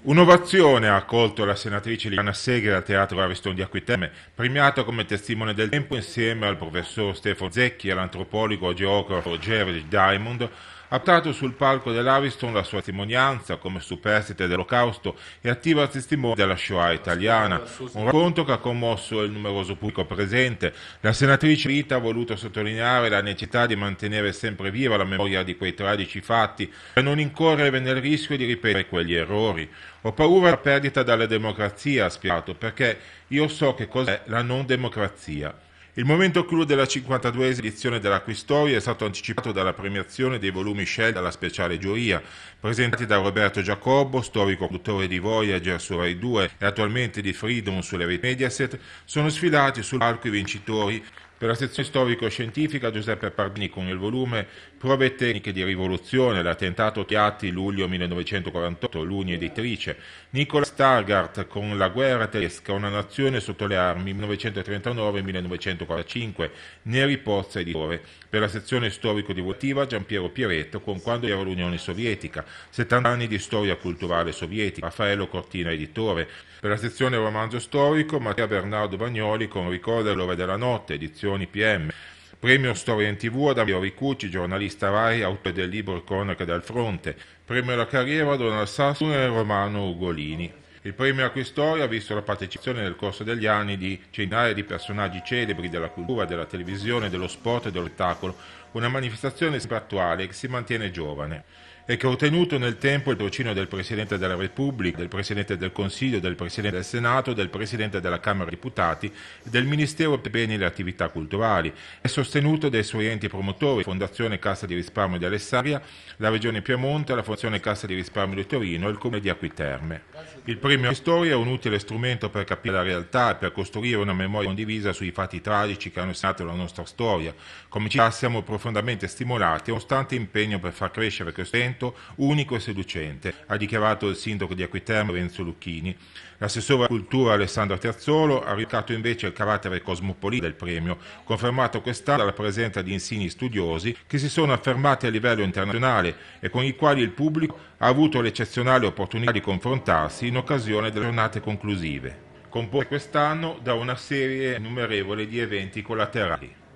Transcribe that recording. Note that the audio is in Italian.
Un'ovazione ha accolto la senatrice Liliana Segre al Teatro Ariston di Acquiterme, premiata come testimone del tempo insieme al professor Stefano Zecchi e all'antropologo e geografo Gerald Diamond, ha tratto sul palco dell'Ariston la sua testimonianza come superstite dell'Olocausto e attiva testimone della Shoah italiana, un racconto che ha commosso il numeroso pubblico presente. La senatrice Rita ha voluto sottolineare la necessità di mantenere sempre viva la memoria di quei tragici fatti per non incorrere nel rischio di ripetere quegli errori. Ho paura della perdita della democrazia, ha spiegato, perché io so che cos'è la non democrazia. Il momento clou della 52esima edizione della Quistoria è stato anticipato dalla premiazione dei volumi scelti dalla speciale giuria, presentati da Roberto Giacobbo, storico produttore di Voyager su Rai 2 e attualmente di Freedom sulle reti Mediaset, sono sfilati sul palco i vincitori per la sezione storico-scientifica Giuseppe Parbini con il volume Prove tecniche di rivoluzione, l'attentato Chiatti luglio 1948, Luni editrice, Nicola Stargardt con La guerra tedesca, una nazione sotto le armi 1939-1945, Neri Pozza editore. Per la sezione storico-divulgativa Giampiero Pieretto con Quando era l'Unione Sovietica, 70 anni di storia culturale sovietica, Raffaello Cortina editore. Per la sezione romanzo storico Mattia Bernardo Bagnoli con Ricorda l'ora della notte, edizione Produzioni PM. Premio Storia in TV ad Amio Ricucci, giornalista Rai, autore del libro Cronaca del Fronte. Premio alla carriera ad Donald Sassone e Romano Ugolini. Il premio a quest'ora ha visto la partecipazione nel corso degli anni di centinaia di personaggi celebri della cultura, della televisione, dello sport e dello spettacolo, una manifestazione sempre attuale che si mantiene giovane e che ha ottenuto nel tempo il patrocinio del Presidente della Repubblica, del Presidente del Consiglio, del Presidente del Senato, del Presidente della Camera dei Deputati e del Ministero per i Beni e le Attività Culturali. È sostenuto dai suoi enti promotori, Fondazione Cassa di Risparmio di Alessandria, la Regione Piemonte, la Fondazione Cassa di Risparmio di Torino e il Comune di Acquiterme. Il premio Storia è un utile strumento per capire la realtà e per costruire una memoria condivisa sui fatti tragici che hanno segnato la nostra storia. Come città siamo profondamente profondamente stimolati a un costante impegno per far crescere questo evento unico e seducente, ha dichiarato il sindaco di Acquiterme Renzo Lucchini. L'assessore alla cultura Alessandro Terzolo ha rimarcato invece il carattere cosmopolita del premio, confermato quest'anno dalla presenza di insigni studiosi che si sono affermati a livello internazionale e con i quali il pubblico ha avuto l'eccezionale opportunità di confrontarsi in occasione delle giornate conclusive comporre quest'anno da una serie innumerevole di eventi collaterali.